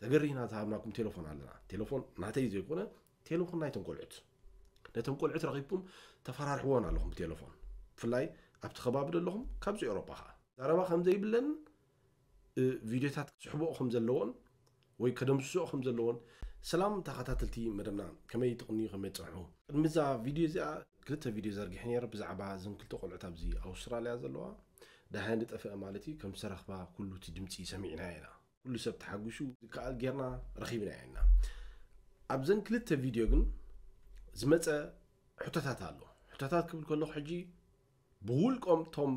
تقرينا تهابناكم تلفون على تلفون ناتي زيكونا تلفون نايتون قلعت نايتون قلعت رغيبهم تفرارحوان لهم تلفون فلاي ابتخباب لهم كابزي أوروبا ها دارما خمزة يبلن فيديو تات سحبو خمزة لون وي كدم سو خمزة لون سلام تخاتاتلتي مدمنا كما يتقني خمي تصرحو المزا فيديو زي كلتا فيديو زرق حين يرب زعبا زن كلتا قلعتا بزي أوستراليا زلوها دهان تفق مالتي كم سرخبا كلو تدمتي سمعنا هنا ኩሉ ሰብ ተሓጒሹ ዝከኣል ጌርና ረኺብና ኢና ኣብዘን ክልተ ቪድዮ ግን ዝመፀ ሕቶታት ኣሎ ሕቶታት ክብል ከለኩ ሕጂ ብውልቆም ቶም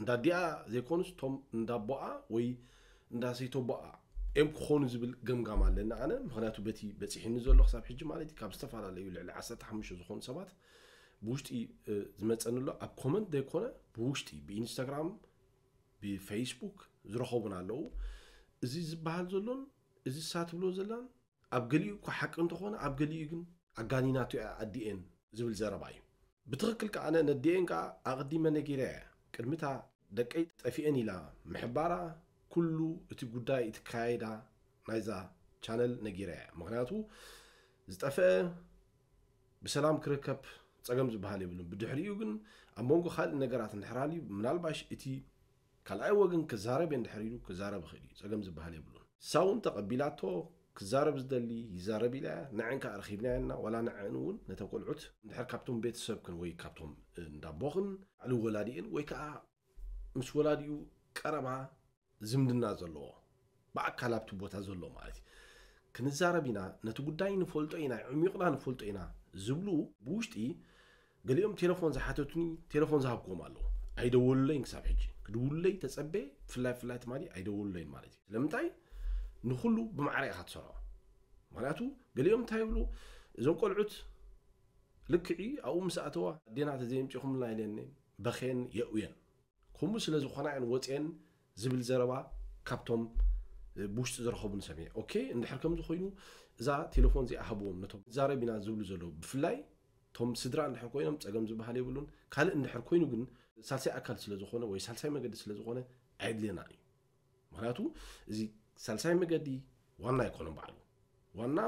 እንዳዲኣ ዘይኮኑስ ቶም እንዳቦኣ ወይ እንዳሰይቶቦኣ እዮም ክኾኑ ዝብል ገምጋም ኣለኒ ኣነ ምክንያቱ በቲ በፂሕኒ ዘሎ ክሳብ ሕጂ ማለት ካብ ዝተፈላለዩ ልዕሊ 15 ዝኾኑ ሰባት ብውሽጢ ዝመፀንሎ ኣብ ኮመንት ዘይኮነ ብውሽጢ ብኢንስታግራም ብፌስቡክ ዝረኸቡን ኣለዉ እዚ ዝበሃል ዘሎን እዚ ሳትብሎ ዘለን ኣብ ገሊኡ እኳ ሓቂ እንተኾነ ኣብ ገሊኡ ግን ኣጋኒናት ያ ኣዲኤን ዝብል ዘረባ እዩ ብትኽክል ከዓነ ነዲኤን ከዓ ኣቐዲመ ነጊርያ እያ ቅድሚታ ደቀይ ጠፊአን ኢላ ምሕባራ ኩሉ እቲ ጉዳይ እትከያይዳ ናይዛ ቻነል ነጊርያ እያ ምክንያቱ ዝጠፍአ ብሰላም ክርከብ ፀገም ዝበሃል የብሉን ብድሕሪኡ ግን ኣብ መንጎ ካልእ ነገራት እንድሕራልዩ ምናልባሽ እቲ ካልኣይ ወገን ክዛረብ እየ እንድሕር ኢሉ ክዛረብ ይኽእል እዩ ፀገም ዝበሃል የብሉን ንሳ እውን ተቐቢላቶ ክዛረብ ዝደሊ ይዛረብ ኢላ ንዕን ከዓ ረኺብና ያና ዋላ ንዕን እውን ነተ ቆልዑት እንድሕር ካብቶም ቤተሰብክን ወይ ካብቶም እንዳቦኽን ባዕሉ ወላዲእን ወይ ከዓ ምስ ወላዲኡ ቀረባ ዝምድና ዘለዎ ብኣካል ኣብቲ ቦታ ዘሎ ማለት እዩ ክንዛረብ ኢና ነቲ ጉዳይ ንፈልጦ ኢና ዕሚቕና ንፈልጦ ኢና ዝብሉ ብውሽጢ ገሊኦም ቴሌፎን ዝሓተቱኒ ቴሌፎን ዝሃብክዎም ኣለዉ ኣይደወሉለይን ክሳብ ሕጂ ክድውለይ ተፀበየ ብፍላይ ብፍላይ ድማ ኣይደውሉለይን ማለት እዩ ስለምንታይ ንኩሉ ብማዕረ ኢኻ ትሰርዖ ምክንያቱ ገሊኦም እንታይ ይብሉ እዞም ቆልዑት ልክዕ ኣብኡ ምስኣተዋ ኣዴና ተዘይምጭኹምልና ኢለኒ በኼን የእውየን ከምኡ ስለ ዝኾና እየን ወፅአን ዝብል ዘረባ ካብቶም ብውሽጢ ዝረኸቡን ሰሚዐ ኦኬ እንድሕር ከምዚ ኮይኑ እዛ ቴሌፎን እዚኣሃብዎም ነቶም ዛረብ ኢና ዝብሉ ዘለዉ ብፍላይ እቶም ስድራ እንድሕር ኮይኖም ፀገም ዝበሃል የብሉን ካልእ እንድሕር ኮይኑ ግን ሳልሳይ ኣካል ስለዝኾነ ወይ ሳልሳይ መገዲ ስለዝኾነ ኣየድልየና እዩ ምክንያቱ እዚ ሳልሳይ መገዲ ዋና ኣይኮነን በዕሉ ዋና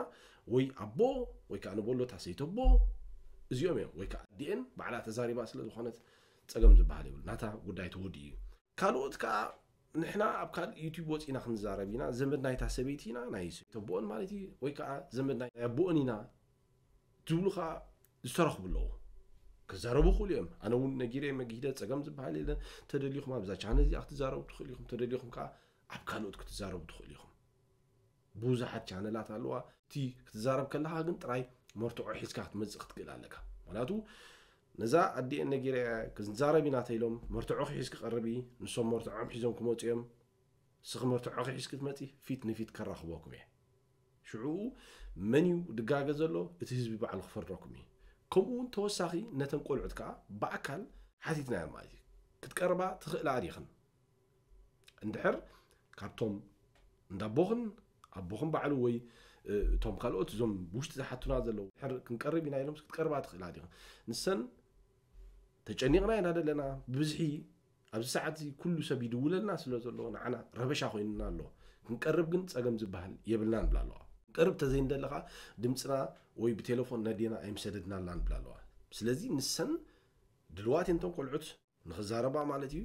ወይ ኣቦ ወይ ከዓ ንበሎ ታሰይተቦ እዚኦም እዮም ወይ ከዓ ዲአን ባዕላ ተዛሪባ ስለዝኾነት ፀገም ዝበሃል ይብሉ ናታ ጉዳይ ተወዲ እዩ ካልኦት ከዓ ንሕና ኣብ ካል ዩቲብ ወፂና ክንዛረብ ኢና ዘመድ ናይታ ሰበይቲ ኢና ናይ ሰይተቦኦን ማለት እዩ ወይ ከዓ ዘመድ ናይ ኣቦኦን ኢና ዝብሉ ከዓ ዝተረኽቡ ኣለዎ كزاربو خليهم أنا ونجيري ما جيدا تجمع زب حالي ده تدليهم أبزا كان زي أخت زاربو تخليهم تدليهم كا أبكانوت كتزاربو بوزة بوزحت كان لا تلوا تي كل حاجة انت راي مرتوع حس كات مزقت قل لك معناته ነዛ ኣዲአ ነጊርያ ክንዛረብ ኢና ተኢሎም بينا تيلهم مرتوع حس كقربي ሒዞም مرتوع እዮም ስኽ መርትዖ ክሒዝ ክትመፂ ፊት ንፊት ከራኽበኩም እየ ሽዑኡ መን እዩ ድጋገ ዘሎ እቲ ህዝቢ በዓሉ ክፈርደኩም ከምኡ እውን ተወሳኺ ነተን ቆልዑት ከዓ ብኣካል ሓቲትናዮም ማለት እዩ ክትቀርባ ትኽእላ ዲኽን እንድሕር ካብቶም እንዳቦኽን ኣቦኹም ባዕሉ ወይ እቶም ካልኦት እዞም ውሽጢ ዝሓቱና ዘለዉ ድሕር ክንቀርብ ኢና ኢሎም ክትቀርባ ትኽእላ ዲኽን ንሰን ተጨኒቕና ኢና ዘለና ብብዝሒ ኣብዚ ሰዓት ኩሉ ሰብ ይድውለልና ስለ ዘሎ ንዓና ረበሻ ኮይኑና ኣሎ ክንቀርብ ግን ፀገም ዝበሃል የብልና ንብላ ኣለዋ ቅርብ ተዘይንደ ኣለኻ ድምፅና ወይ ብቴሌፎን ነዲና ኣይምሰደድና ኣላ ንብላ ኣለዋ ስለዚ ንሰን ድልዋት እንተን ቆልዑት ንክዛረባ ማለት እዩ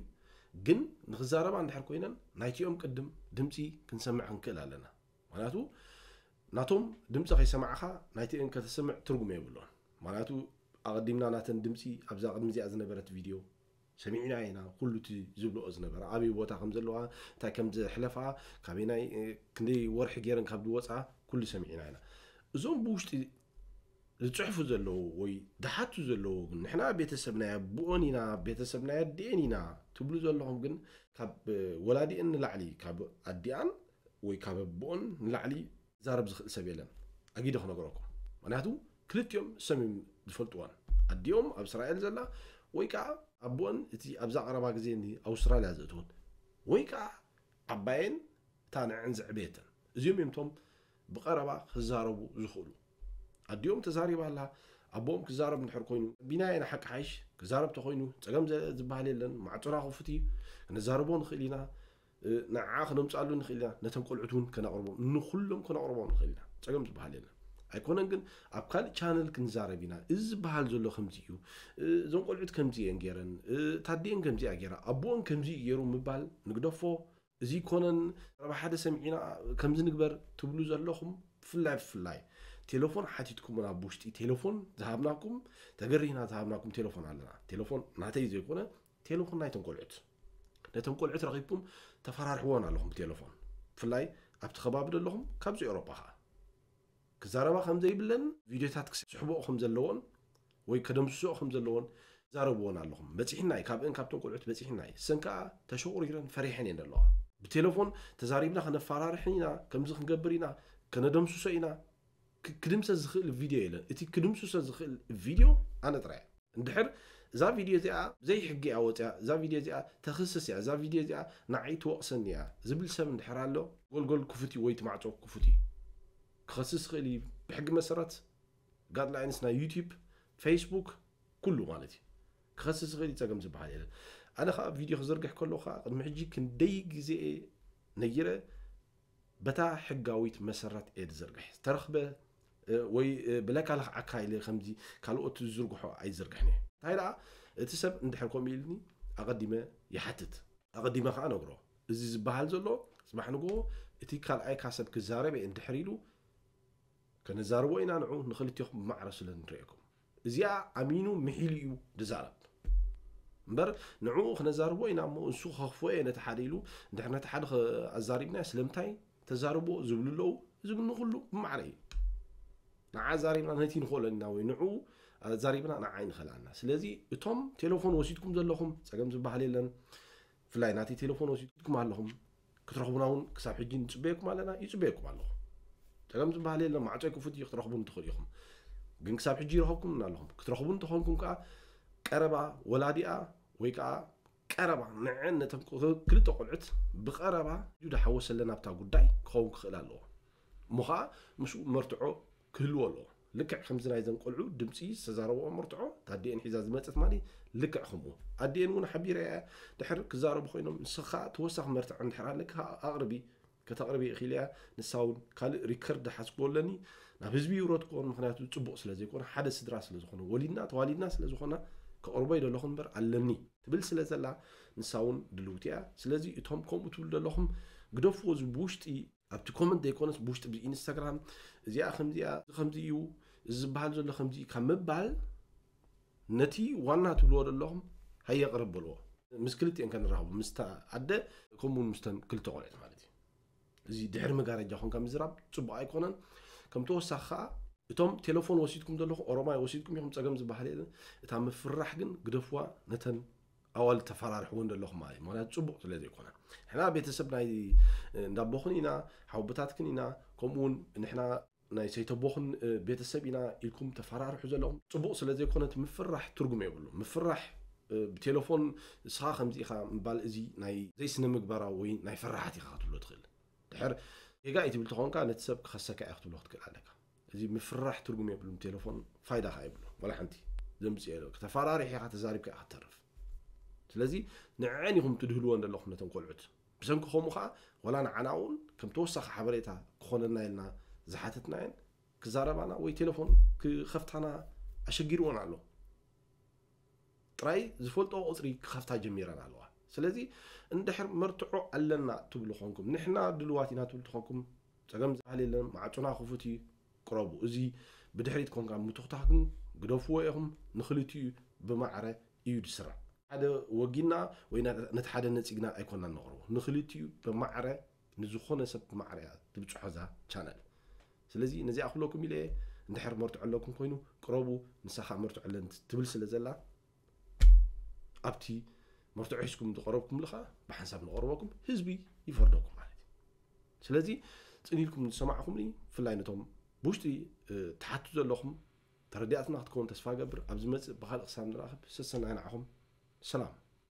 ግን ንክዛረባ እንድሕር ኮይነን ናይቲኦም ቅድም ድምፂ ክንሰምዕ ክንክእል ኣለና ምክንያቱ ናቶም ድምፂ ከይሰማዕኻ ናይቲኦም ከተሰምዕ ትርጉም የብሎን ምክንያቱ ኣቐዲምና ናተን ድምፂ ኣብዛ ቅድሚ እዚኣ ዝነበረት ቪድዮ ሰሚዕና ኢና ኩሉ እቲ ዝብልኦ ዝነበረ ዓብዪ ቦታ ከም ዘለዋ እንታይ ከም ዝሕለፋ ካበይናይ ክንደይ ወርሒ ገይረን ካብ ዝወፃ ኩሉ ሰሚዕና ኢና እዞም ብውሽጢ ዝፅሕፉ ዘለዉ ወይ ድሓቱ ዘለዉ ግን ንሕና ቤተሰብ ናይ ኣቦኦን ኢና ቤተሰብ ናይ ኣዲአን ኢና ትብሉ ዘለኹም ግን ካብ ወላዲአን ንላዕሊ ካብ ኣዲኣን ወይ ካብ ኣቦኦን ንላዕሊ ዛረብ ዝኽእል ሰብ የለን ኣጊደ ክነገረኩም ምክንያቱ ክልቲኦም ሰሚም ዝፈልጥዎን ኣዲኦም ኣብ እስራኤል ዘላ ወይ ከዓ ኣቦን እቲ ኣብ ዘቕረባ ግዜ ኣውስትራልያ ዘእትውን ወይ ከዓ ዓባየን እታ ንዕን ዝዕብየተን እዚኦም እዮም እቶም ብቀረባ ክዛረቡ ዝኽእሉ ኣዲኦም ተዛሪባ ኣላ ኣቦኦም ክዛረብ እንድሕር ኮይኑ ቢናየ ንሓቂ ሓይሽ ክዛረብ ተኮይኑ ፀገም ዝበሃል የለን ማዕፁና ክፍት እዩ ክነዛርቦ ንኽእል ኢና ንዓ ክነምፃሉ ንኽእል ኢና ነቶም ቆልዑት እውን ከነቕርቦም ንኩሎም ከነቕርቦም ንኽእል ኢና ፀገም ዝበሃል የለን ኣይኮነን ግን ኣብ ካልእ ቻነል ክንዛረብ ኢና እዚ በሃል ዘሎ ከምዚ እዩ እዞም ቆልዑት ከምዚ እየን ገይረን ታዲአን ከምዚ ያ ገይራ ኣቦኦን ከምዚ ገይሩ ምባል ንግደፎ እዚ ኮነን ረባ ሓደ ሰሚዒና ከምዚ ንግበር ትብሉ ዘለኹም ብፍላይ ብፍላይ ቴሌፎን ሓቲትኩም ናብ ብውሽጢ ቴሌፎን ዝሃብናኩም ተገሪህና ዝሃብናኩም ቴሌፎን ኣለና ቴሌፎን ናተይ ዘይኮነ ቴሌፎን ናይቶም ቆልዑት ነቶም ቆልዑት ረኪብኩም ተፈራርሕዎን ኣለኹም ብቴሌፎን ብፍላይ ኣብቲ ከባቢ ዘለኹም ካብዚ ኤሮፓ ከዓ ክዛረባ ከም ዘይብለን ቪድዮታት ክስሕብኦ ከም ዘለዎን ወይ ከደምስስኦ ከም ዘለዎን ዛረብዎን ኣለኹም በፂሕና እዩ ካብእን ካብቶም ቆልዑት በፂሕና እዩ ሰን ከዓ ተሸቁሪረን ፈሪሐን እየን ኣለዋ ብቴሌፎን ተዛሪብና ከነፈራርሕ ኢና ከምዚ ክንገብር ኢና ከነደምስሶ ኢና ክድምሰ ዝኽእል ቪድዮ የለን እቲ ክድምስሶ ዝኽእል ቪድዮ ኣነ ጥራይ እንድሕር እዛ ቪድዮ እዚኣ ዘይሕጊ ያ ወፅያ እዛ ቪድዮ እዚኣ ተክስስ እያ እዛ ቪድዮ እዚኣ ንዓይ ትወቕሰኒ እያ ዝብል ሰብ እንድሕር ኣሎ ጎልጎል ክፉት እዩ ወይ ትማዕፆ ክፉት እዩ خصص خلي بحق مسرات قاد لا عندنا يوتيوب فيسبوك كله مالتي خصص خلي تاقم زبا هذا انا خا فيديو خزرقح كله خا قد محجي كن ديق زي نيرة بتا حقاويت مسرات ايد زرقح ترخبه آه، وي آه، بلا كان عكاي لي خمدي قالو اوت زرقحو اي زرقحني هاي لا تسب ندحكم يلني اقدمه يحتت اقدمه خا نقرو زي زبحال زلو سمح نقو اتي كان اي كاسب كزاري بي اندحريلو ከነዛርቦ ኢና ንዑ ንክልቲኹም ማዕረ ስለ ንሪአኩም እዚኣ ዓሚኑ ምሒሉ እዩ ድዛረብ እምበር ንዕኡ ክነዛርቦ ኢና እሞ እንሱ ከኽፍኦ እየ ነቲ ሓደ ኢሉ እንድሕር ነቲ ሓደ ኣዛሪብና ስለምንታይ ተዛርቦ ዝብሉ ኣለዉ ዝብል ንኩሉ ብማዕረ እዩ ንዓ ዛሪብና ነቲ ንክእለና ወይ ንዕኡ ኣዛሪብና ንዓ ይንኽእልኣና ስለዚ እቶም ቴሌፎን ወሲድኩም ዘለኹም ፀገም ዝበሃል የለን ብፍላይ ናቲ ቴሌፎን ወሲድኩም ኣለኹም ክትረኽቡና እውን ክሳብ ሕጂ ንፅበየኩም ኣለና ይፅበየኩም ኣለኹም ዕላም ዝበሃል የለም ማዕፆ ፍት እዩ ክትረኽቡ ንትኽእሉ ኢኹም ግን ክሳብ ሕጂ ይረኸብኩም እናለኹም ክትረኽቡ እንትኾንኩም ከዓ ቀረባ ወላዲኣ ወይ ከዓ ቀረባ ንዕን ነቶም ክልተ ቆልዑት ብቀረባ እዩ ዳሓወስ ዘለና ኣብታ ጉዳይ ክኸውን ክኽእል ኣለዎ እሞ ከዓ ምስኡ መርትዖ ክህልዎ ኣለዎ ልክዕ ከምዚ ናይ ዘን ቆልዑ ድምፂ ዝተዛረብዎ መርትዖ ታዲአን ሒዛ ዝመፅት ማለት ልክዕ ከምኡ ኣዲአን እውን ሓቢረ ድሕር ክዛረቡ ኮይኖም ንስ ከዓ ተወሳኺ መርትዕ ንድሕር ኣለካ ኣቅርቢ ከተቕርቢ ኢኽእል እያ ንሳ እውን ካልእ ሪከርድ ሓስቦ ኣለኒ ናብ ህዝቢ ይውረድ ክኾን ምክንያቱ ፅቡቅ ስለ ዘይኮነ ሓደ ስድራ ስለዝኾነ ወሊድና ተዋሊድና ስለዝኾና ከቕርቦ ይደለኹም እምበር ኣለኒ ትብል ስለ ዘላ ንሳ እውን ድልውቲ እያ ስለዚ እቶም ከምኡ ትብል ዘለኹም ግደፍዎ ብውሽጢ ኣብቲ ኮመንት ዘይኮነስ ብውሽጢ ብኢንስታግራም እዚኣ ከምዚኣ ከምዚ እዩ ዝበሃል ዘሎ ከምዚ ካብ ምባል ነቲ ዋና ትብልዎ ዘለኹም ሃየ ቅረበልዎ ምስ ክልቲአን ከንራኸቡ ምስታ ኣደ ከምኡውን ምስተን ክልተ ቆልዑት ማለት እዩ እዚ ድሕሪ መጋረጃ ኮንካ ምዝራብ ፅቡቅ ኣይኮነን ከም ተወሳኺ ከዓ እቶም ቴሌፎን ወሲድኩም ዘለኹም ኦሮማይ ወሲድኩም ኢኹም ፀገም ዝበሃል የለን እታ ምፍራሕ ግን ግደፍዋ ነተን ኣዋል ተፈራርሕውን ዘለኹም ማለት እዩ ምክንያቱ ፅቡቅ ስለ ዘይኮነ ንሕና ቤተሰብ ናይ እንዳቦኹን ኢና ሓወቦታትክን ኢና ከምኡውን ንሕና ናይ ሰይተቦኹን ቤተሰብ ኢና ኢልኩም ተፈራርሑ ዘለኹም ፅቡቅ ስለ ዘይኮነ እቲ ምፍራሕ ትርጉም የብሉ ምፍራሕ ብቴሌፎን ስኻ ከምዚ ኢኻ ምባል እዚ ናይ ዘይስነ ምግባራ ወይ ናይ ፍራሓት ኢኻ ክትብሎ ትኽእል ድሕር የጋኢት ይብል ተኾንካ ነቲ ሰብ ክኸሰካ ኢኻ ክትብሎ ክትክእል ኣለካ እዚ ምፍራሕ ትርጉም የብሉን ቴሌፎን ፋይዳ ኸ የብሉ ወላ ሓንቲ ዘምፅኦ ሎ ተፈራሪሒ ኢኻ ተዛሪብካ ኢኻ ክትተርፍ ስለዚ ንዕን ኢኹም ትድህልዎ ዘለኹም ነቶም ቆልዑት ብሰንኪ ከምኡ ከዓ ወላ ንዓና እውን ከም ተወሳኺ ሓበሬታ ክኾነና ኢልና ዝሓተትናየን ክዛረባና ወይ ቴሌፎን ክኸፍታና ኣሸጊርዎን ኣሎ ጥራይ ዝፈልጦ ቁፅሪ ክኸፍታ ጀሚረን ኣለዋ ስለዚ እንድሕር መርትዖ ኣለና ትብሉ ኮንኩም ንሕና ድልዋት ኢና ትብሉ ትኾንኩም ፀገም ዝሃል የለን ማዕፁና ክፉት እዩ ቅረቡ እዚ ብድሕሪት ኮንካ ምትኽታህ ግን ግደፍዎ ኢኹም ንክልትኡ ብማዕረ እዩ ድስራዕ ሓደ ወጊና ወይ ነቲ ሓደ ነፂግና ኣይኮንና ነቕርቡ ንክልትኡ ብማዕረ ንዝኾነ ሰብ ብማዕረ እያ ትብፅሖ እዛ ቻነል ስለዚ ነዚኣ ክብለኩም ኢለ እንድሕር መርትዖ ኣለኩም ኮይኑ ቅረቡ ንሳኻ መርትዖ ኣለን ትብል ስለ ዘላ ኣብቲ መርትዖ ሒዝኩም ዝቐረብኩም ከዓ ብሓንሳብ ንቐርበኩም ህዝቢ ይፈርደኩም ማለት እዩ ስለዚ ፅኒልኩም ዝሰማዕኹምኒ ብፍላይ ነቶም ብውሽጢ ተሓቱ ዘለኹም ተረዲኣትና ክትከውን ተስፋ ገብር ኣብ ዝመፅእ ብካልእ ክሳብ ንራኸብ ስሰናይ ንዓኹም ሰላም